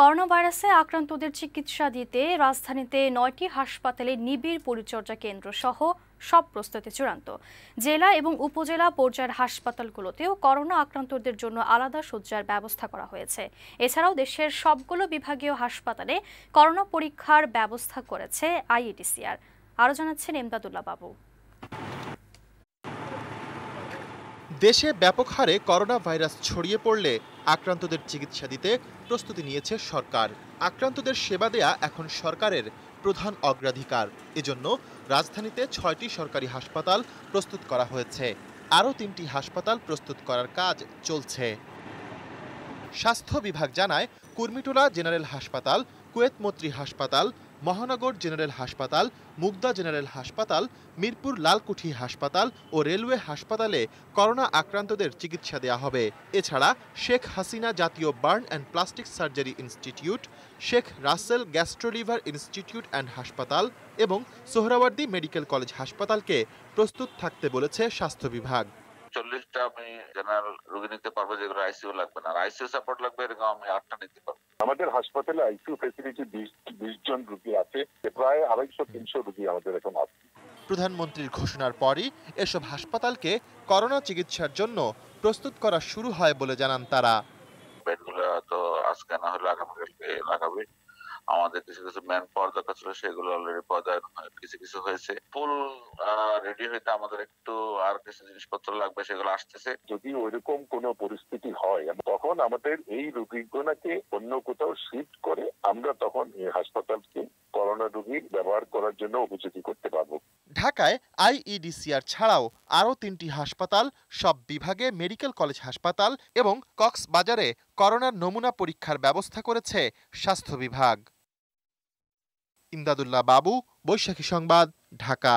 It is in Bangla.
করোনা ভাইরাসে আক্রান্তদের চিকিৎসা দিতে রাজধানীতে নয়টি হাসপাতালে নিবিড় পরিচর্যা কেন্দ্র সহ সব প্রস্তুতি চূড়ান্ত জেলা এবং উপজেলা পর্যায়ের হাসপাতালগুলোতেও করোনা আক্রান্তদের জন্য আলাদা শয্যার ব্যবস্থা করা হয়েছে এছাড়াও দেশের সবগুলো বিভাগীয় হাসপাতালে করোনা পরীক্ষার ব্যবস্থা করেছে আইইডিসিআর আরও জানাচ্ছেন এমদাদুল্লাহ বাবু দেশে ব্যাপক হারে করোনা ভাইরাস ছড়িয়ে পড়লে আক্রান্তদের চিকিৎসা দিতে প্রস্তুতি নিয়েছে সরকার আক্রান্তদের সেবা দেয়া এখন সরকারের প্রধান অগ্রাধিকার এজন্য রাজধানীতে ছয়টি সরকারি হাসপাতাল প্রস্তুত করা হয়েছে আরও তিনটি হাসপাতাল প্রস্তুত করার কাজ চলছে স্বাস্থ্য বিভাগ জানায় কুর্মিটোলা জেনারেল হাসপাতাল কুয়েত মৈত্রী হাসপাতাল মহানগর জেনারেল হাসপাতাল মুগদা জেনারেল হাসপাতাল মিরপুর লালকুঠি হাসপাতাল ও রেলওয়ে হাসপাতালে করোনা আক্রান্তদের চিকিৎসা দেয়া হবে এছাড়া শেখ হাসিনা জাতীয় burn and plastic surgery institute Sheikh Russel gastro liver institute and হাসপাতাল এবং সোহরাওয়ার্দী মেডিকেল কলেজ হাসপাতালকে প্রস্তুত থাকতে বলেছে স্বাস্থ্য বিভাগ লিস্টটা আমি জেনারেল রোগী নিতে পারবো যেগুলো আইসিউ লাগবে না আইসিউ সাপোর্ট লাগবে এরকম আমি আটটা নিতে পারবো আমাদের হাসপাতালে আইসিউ ফেসিলিটি বিশ জন রুগী আছে প্রায় আড়াইশো তিনশো রুগী আমাদের এখন আছে প্রধানমন্ত্রীর ঘোষণার পরই এসব হাসপাতালকে করোনা চিকিৎসার জন্য প্রস্তুত করা শুরু হয় বলে জানান তারা বেডগুলো তো আজকে না হলে আগামীকালকে লাগাবে আমাদের কিছু কিছু ম্যান পাওয়ার দরকার ছিল সেগুলো অলরেডি পদায়ন কিছু কিছু হয়েছে ফুল রেডি হইতে আমাদের একটু আর কিছু জিনিসপত্র লাগবে সেগুলো আসতেছে যদি ওইরকম কোনো পরিস্থিতি হয় তখন আমাদের এই রোগীগুলাকে অন্য কোথাও শিফট করে আমরা তখন এই হাসপাতালকে করোনা রোগী ব্যবহার করার জন্য উপযোগী করতে পারবো ঢাকায় আইইডিসিআর ছাড়াও আরও তিনটি হাসপাতাল সব বিভাগে মেডিকেল কলেজ হাসপাতাল এবং কক্সবাজারে করোনার নমুনা পরীক্ষার ব্যবস্থা করেছে স্বাস্থ্য বিভাগ ইমদাদুল্লাহ বাবু বৈশাখী সংবাদ ঢাকা